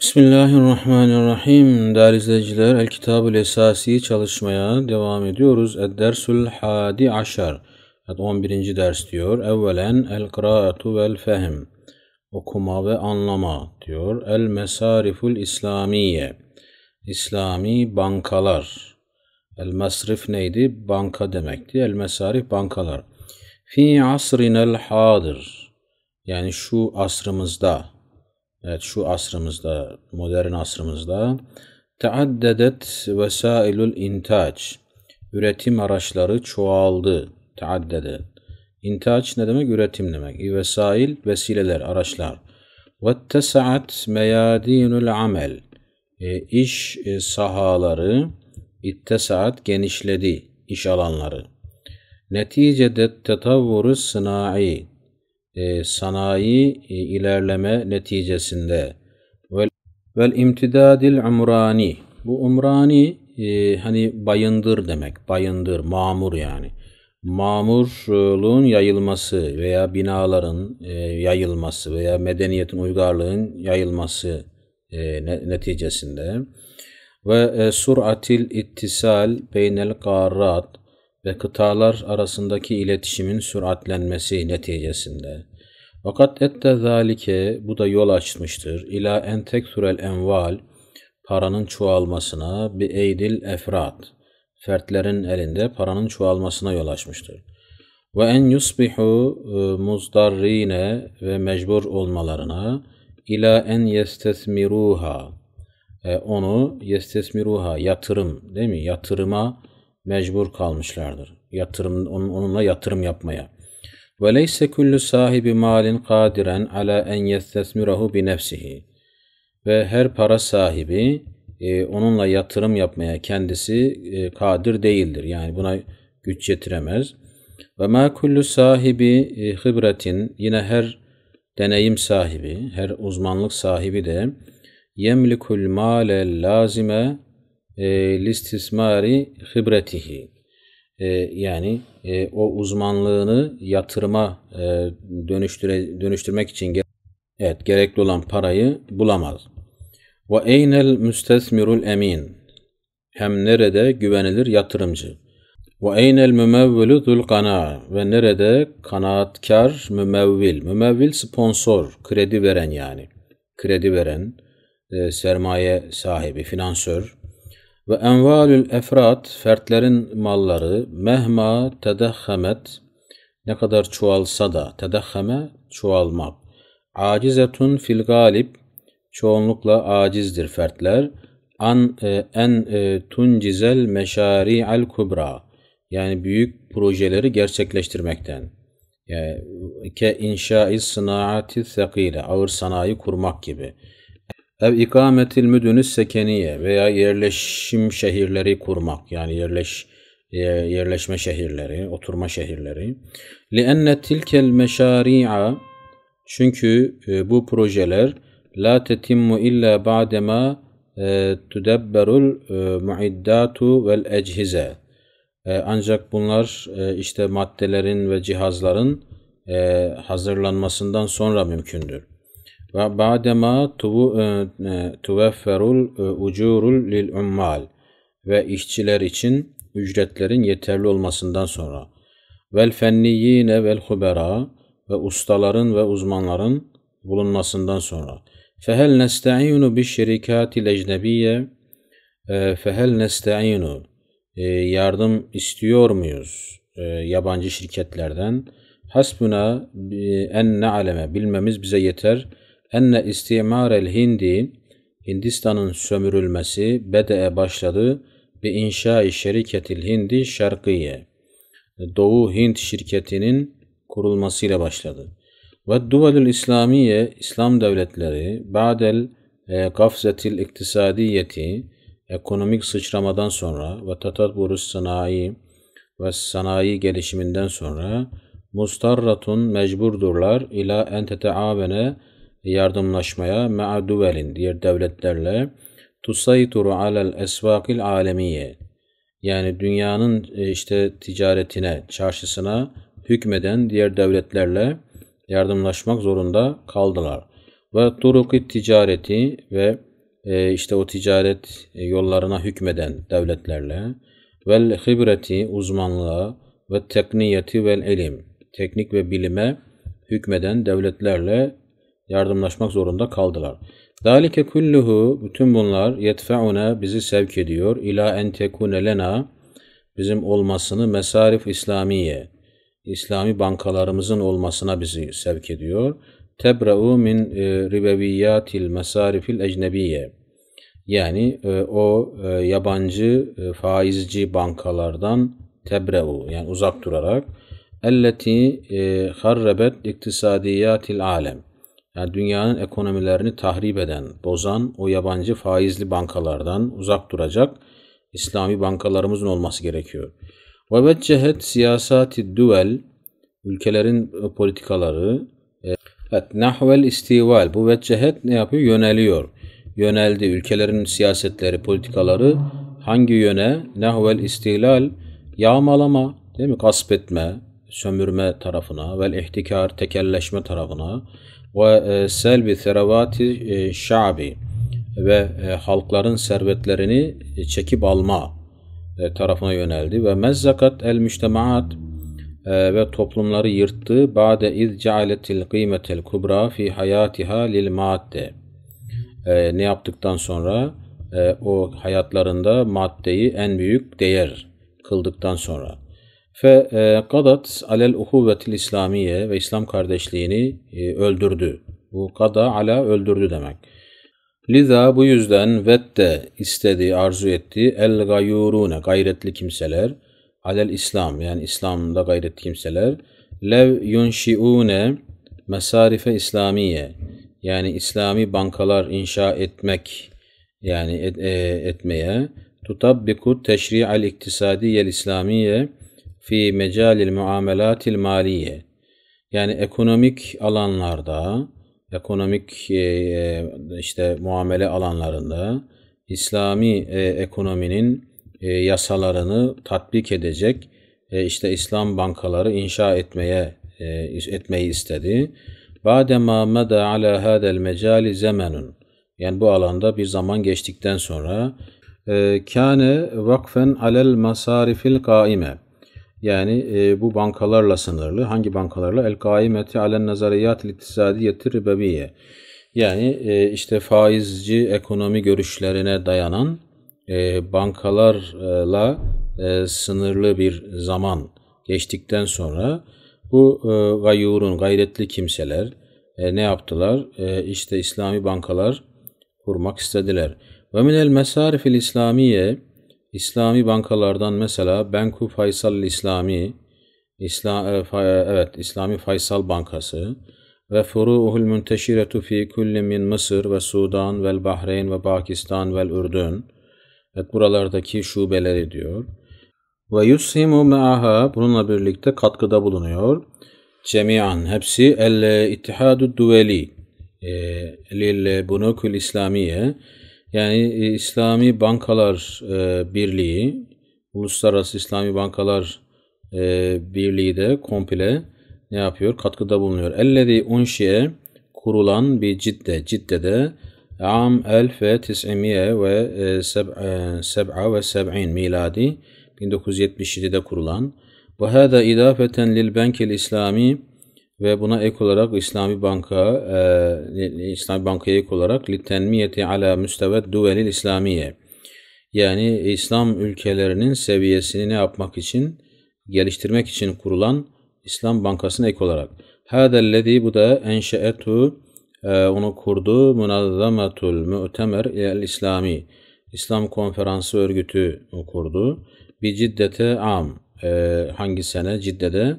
Bismillahirrahmanirrahim. Değerli izleyiciler, El Kitabül Esasi çalışmaya devam ediyoruz. Ed-Dersül Hadi Aşar. 11. ders diyor. Evvelen El Kıraatu vel Fehm. Okuma ve anlama diyor. El Mesariful İslamiye. İslami bankalar. El Masrif neydi? Banka demekti. El Mesarif bankalar. Fi asrinel hadir. Yani şu asrımızda Evet şu asrımızda, modern asrımızda Teaddedet vesailul intaj Üretim araçları çoğaldı. Teaddede. İntaç ne demek? Üretim demek. Vesail, vesileler, araçlar. Ve tesaat meyadinul amel. E, iş e, sahaları ittesaat genişledi iş alanları. Neticede tetavvuru sınai e, sanayi e, ilerleme neticesinde ve imtidadil umrani bu umrani e, hani bayındır demek bayındır mamur yani mamurluğun yayılması veya binaların yayılması veya medeniyetin uygarlığın yayılması neticesinde ve e, suratil ittisal beynel karrat ve kıtalar arasındaki iletişimin süratlenmesi neticesinde fakat ette zalike bu da yol açmıştır. İla entek surel enval paranın çoğalmasına bir eydil efrat fertlerin elinde paranın çoğalmasına yol açmıştır. Ve en yusbihu e, muzdarrine ve mecbur olmalarına ila en yestesmiruha e, onu yestesmiruha yatırım değil mi? Yatırıma mecbur kalmışlardır. Yatırım onunla yatırım yapmaya. Ve leyse kullu sahibi malin kadiren ala en yestesmirahu bi nefsihi. Ve her para sahibi e, onunla yatırım yapmaya kendisi e, kadir değildir. Yani buna güç yetiremez. Ve ma sahibi e, hibretin yine her deneyim sahibi, her uzmanlık sahibi de yemlikul male lazime e, listismari e, yani e, o uzmanlığını yatırıma e, dönüştüre, dönüştürmek için ge- evet, gerekli olan parayı bulamaz. Ve eynel müstesmirul emin hem nerede güvenilir yatırımcı? Ve eynel mümevvilü zul kana ve nerede kanaatkar mümevvil? Mümevvil sponsor, kredi veren yani. Kredi veren, e, sermaye sahibi, finansör. Ve envalül efrat, fertlerin malları, mehma tedehhemet, ne kadar çoğalsa da, tedehheme, çoğalmak. Acizetun fil galip, çoğunlukla acizdir fertler. An, e, en e, tuncizel meşari'al kubra, yani büyük projeleri gerçekleştirmekten. Yani, ke inşai sınaati sekile, ağır sanayi kurmak gibi. Ev ikametil müdünüs sekeniye veya yerleşim şehirleri kurmak yani yerleş e, yerleşme şehirleri, oturma şehirleri. لِأَنَّ tilkel meşari'a çünkü e, bu projeler la tetimmu illa ba'dema e, tudabberul muiddatu vel Ancak bunlar işte maddelerin ve cihazların hazırlanmasından sonra mümkündür. وَبَعْدَمَا تُوَفَّرُ الْاُجُورُ لِلْعُمَّالِ Ve işçiler için ücretlerin yeterli olmasından sonra vel fenniyine vel hubera ve ustaların ve uzmanların bulunmasından sonra fehel nesta'inu bi şirikati lecnebiye e, fehel nesta'inu e, yardım istiyor muyuz e, yabancı şirketlerden hasbuna en ne aleme bilmemiz bize yeter.'' enne istimarel hindi Hindistan'ın sömürülmesi bede'e başladı bi inşa-i şeriketil hindi Şarkıye Doğu Hint şirketinin kurulmasıyla başladı. Ve duvelül İslamiye, İslam devletleri, ba'del e, gafzetil iktisadiyeti, ekonomik sıçramadan sonra ve tatatburus sanayi ve sanayi gelişiminden sonra mustarratun mecburdurlar ila enteteavene yardımlaşmaya ma'a diğer devletlerle tusayturu alel esvakil alemiye yani dünyanın e, işte ticaretine, çarşısına hükmeden diğer devletlerle yardımlaşmak zorunda kaldılar. Ve turukit ticareti ve e, işte o ticaret e, yollarına hükmeden devletlerle vel hibreti uzmanlığa ve tekniyeti vel ilim teknik ve bilime hükmeden devletlerle yardımlaşmak zorunda kaldılar. Dalike kulluhu bütün bunlar yetfeuna bizi sevk ediyor ila en tekune lena bizim olmasını mesarif İslamiye İslami bankalarımızın olmasına bizi sevk ediyor. Tebra'u min e, ribeviyatil mesarifil ecnebiye yani e, o e, yabancı faizci bankalardan tebra'u yani uzak durarak elleti harrebet iktisadiyatil alem yani dünyanın ekonomilerini tahrip eden, bozan o yabancı faizli bankalardan uzak duracak İslami bankalarımızın olması gerekiyor. Ve veccehet siyasati duvel ülkelerin politikaları e, evet, nahvel istival bu veccehet ne yapıyor? Yöneliyor. Yöneldi. Ülkelerin siyasetleri, politikaları hangi yöne? Nahvel istilal yağmalama, değil mi? Gasp etme, sömürme tarafına, ve ihtikar, tekelleşme tarafına, ve e, selbi serevati e, şa'bi ve e, halkların servetlerini çekip alma tarafına yöneldi ve mezzakat el müştemaat ve toplumları yırttı. Ba'de iz cealetil kıymetel kubra fi hayatiha lil madde. Ne yaptıktan sonra o hayatlarında maddeyi en büyük değer kıldıktan sonra. Fekadat e, alel uhuvvetil İslamiye ve İslam kardeşliğini e, öldürdü. Bu kada ala öldürdü demek. Liza bu yüzden vette istedi, arzu etti el gayurune gayretli kimseler alel İslam yani İslam'da gayretli kimseler lev yunşiune mesarife İslamiye yani İslami bankalar inşa etmek yani et, e, etmeye tutabbiku teşri'al iktisadiyel İslamiye fi mecalil muamelatil maliye yani ekonomik alanlarda ekonomik e, e, işte muamele alanlarında İslami e, ekonominin yasalarını tatbik edecek işte İslam bankaları inşa etmeye etmeyi istedi. Badema meda ala hadel mecali zemenun. Yani bu alanda bir zaman geçtikten sonra kâne vakfen alel masarifil kaime yani e, bu bankalarla sınırlı. Hangi bankalarla? El kaimeti alen nazariyat iktisadiyeti ribeviye. Yani e, işte faizci ekonomi görüşlerine dayanan e, bankalarla e, sınırlı bir zaman geçtikten sonra bu e, gayurun, gayretli kimseler e, ne yaptılar? E, işte İslami bankalar kurmak istediler. Ve minel mesarifil İslamiye İslami bankalardan mesela Banku Faysal İslami, İsla, e, evet İslami Faysal Bankası ve Furuhul Münteşiretu fi kulli min Mısır ve Sudan ve Bahreyn ve Pakistan ve Ürdün. Evet buralardaki şubeleri diyor. Ve Yusimu ma'aha bununla birlikte katkıda bulunuyor. Cemiyan hepsi el ittihadu Duveli e, lil Bunukul İslamiye yani e, İslami Bankalar e, Birliği, Uluslararası İslami Bankalar e, Birliği de komple ne yapıyor? Katkıda bulunuyor. Ellezî unşiye kurulan bir cidde. Cidde'de am elf ve tis'imiye ve seb'a ve miladi 1977'de kurulan. Bu hâda idâfeten lil bankil İslami ve buna ek olarak İslami Banka e, İslami Banka'ya ek olarak litenmiyeti ala müstevet duvelil İslamiye yani İslam ülkelerinin seviyesini ne yapmak için geliştirmek için kurulan İslam Bankası'na ek olarak. Hâdellezî bu da enşe'etu onu kurdu Münazzametul Mü'temer el İslami İslam Konferansı örgütü kurdu. Bir ciddete am hangi sene Cidde'de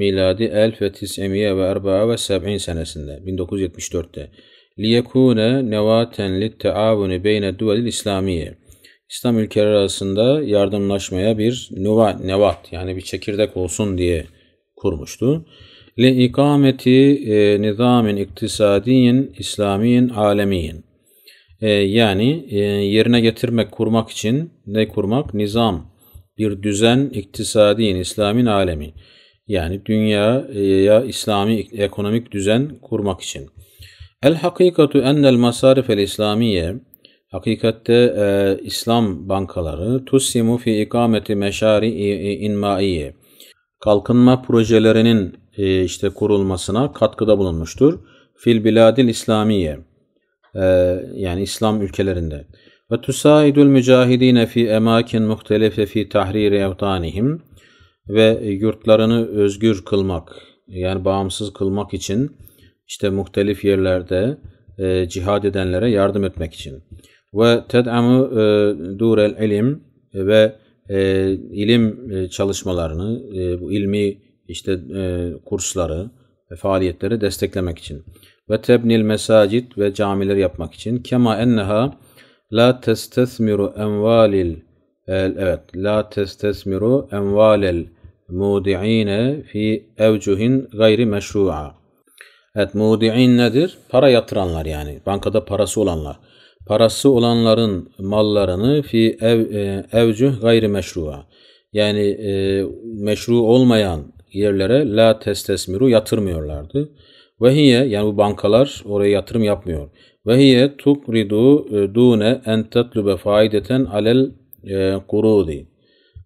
miladi 1974 senesinde 1974'te liyekune nevaten lit taavuni beyne duvelil İslamiye İslam ülkeleri arasında yardımlaşmaya bir nuva, nevat yani bir çekirdek olsun diye kurmuştu. Li ikameti e, nizamin iktisadiyin islamiyin alemiyin e, yani e, yerine getirmek kurmak için ne kurmak nizam bir düzen iktisadiyin İslam'ın alemi yani dünyaya İslami ekonomik düzen kurmak için. El hakikatu ennel masarif el İslamiye Hakikatte e, İslam bankaları tussimu fi ikameti meşari'i inmaiye kalkınma projelerinin e, işte kurulmasına katkıda bulunmuştur. Fil biladil İslamiye e, yani İslam ülkelerinde. Ve tusaidul mücahidine fi emakin muhtelefe fi tahriri evtanihim ve yurtlarını özgür kılmak yani bağımsız kılmak için işte muhtelif yerlerde e, cihad edenlere yardım etmek için. Ve ted'amu e, el ilim ve e, ilim e, çalışmalarını, e, bu ilmi işte e, kursları ve faaliyetleri desteklemek için. Ve tebnil mesacit ve camiler yapmak için. Kema enneha la testesmiru envalil e, evet la testesmiru envalel mudi'ine fi evcuhin gayri meşru'a. Evet mudi'in nedir? Para yatıranlar yani. Bankada parası olanlar. Parası olanların mallarını fi ev, e, evcuh gayri meşru'a. Yani e, meşru olmayan yerlere la testesmiru yatırmıyorlardı. Ve hiye yani bu bankalar oraya yatırım yapmıyor. Ve hiye tukridu e, dune en tetlube faideten alel e, kurudi.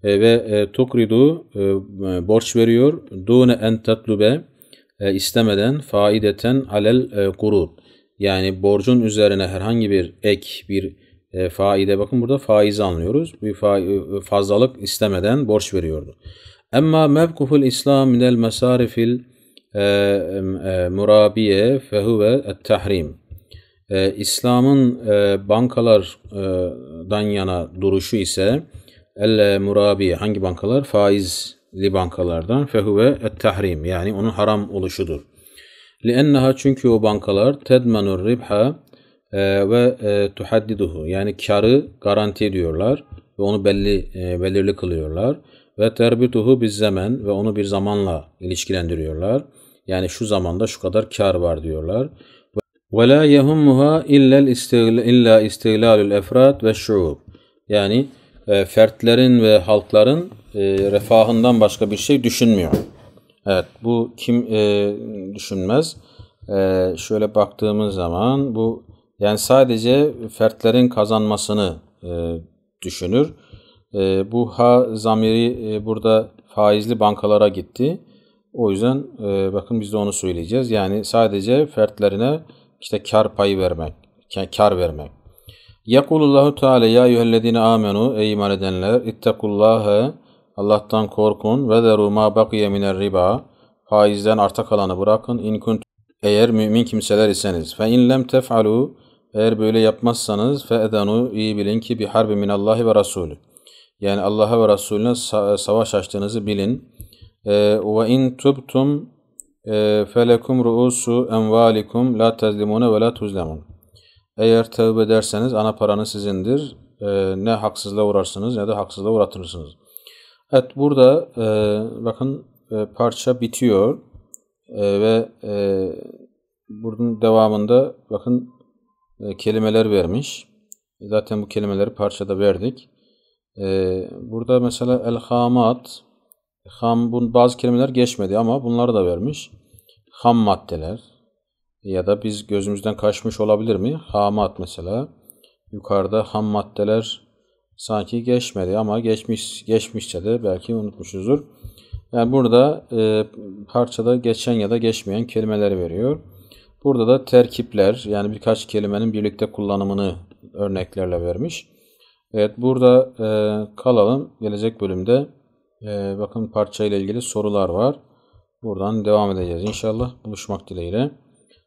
E, ve e, tukridu e, e, borç veriyor. Dune en tatlube istemeden faideten alel e, gurur. Yani borcun üzerine herhangi bir ek, bir faide. Bakın burada faizi anlıyoruz. Bir fazlalık istemeden borç veriyordu. Emma mevkuful İslam minel mesarifil murabiye fehuve tahrim. İslam'ın bankalardan yana duruşu ise el murabi hangi bankalar? Faizli bankalardan fehuve et tahrim yani onun haram oluşudur. Li'enneha çünkü o bankalar tedmanur ribha e, ve e, tuhaddiduhu yani karı garanti ediyorlar ve onu belli e, belirli kılıyorlar ve terbituhu biz zaman ve onu bir zamanla ilişkilendiriyorlar. Yani şu zamanda şu kadar kar var diyorlar. Ve la yehummuha illa istiğlalul efrat ve şuub. Yani e, fertlerin ve halkların e, refahından başka bir şey düşünmüyor. Evet bu kim e, düşünmez? E, şöyle baktığımız zaman bu yani sadece fertlerin kazanmasını e, düşünür. E, bu ha zamiri e, burada faizli bankalara gitti. O yüzden e, bakın biz de onu söyleyeceğiz. Yani sadece fertlerine işte kar payı vermek, kar vermek Yekulullahu Teala ya eyyühellezine amenu ey iman edenler ittakullâhe Allah'tan korkun ve deru ma bakiye miner riba faizden arta kalanı bırakın in kunt eğer mümin kimseler iseniz fe in lem tef'alu eğer böyle yapmazsanız fe edanu iyi bilin ki bir harbi min Allahi ve Resulü yani Allah'a ve Resulüne savaş açtığınızı bilin ee, ve in tubtum e, felekum ruusu envalikum la tezlimune ve la tuzlemun eğer tövbe ederseniz ana paranız sizindir. E, ne haksızlığa uğrarsınız ne de haksızlığa uğratırsınız. Evet burada e, bakın e, parça bitiyor e, ve e, bunun devamında bakın e, kelimeler vermiş. Zaten bu kelimeleri parçada verdik. E, burada mesela elhamat, ham, bun, bazı kelimeler geçmedi ama bunları da vermiş. Ham maddeler, ya da biz gözümüzden kaçmış olabilir mi? Hamat mesela. Yukarıda ham maddeler sanki geçmedi ama geçmiş geçmişse de belki unutmuşuzdur. Yani burada e, parçada geçen ya da geçmeyen kelimeleri veriyor. Burada da terkipler yani birkaç kelimenin birlikte kullanımını örneklerle vermiş. Evet burada e, kalalım. Gelecek bölümde e, bakın parça ile ilgili sorular var. Buradan devam edeceğiz inşallah. Buluşmak dileğiyle.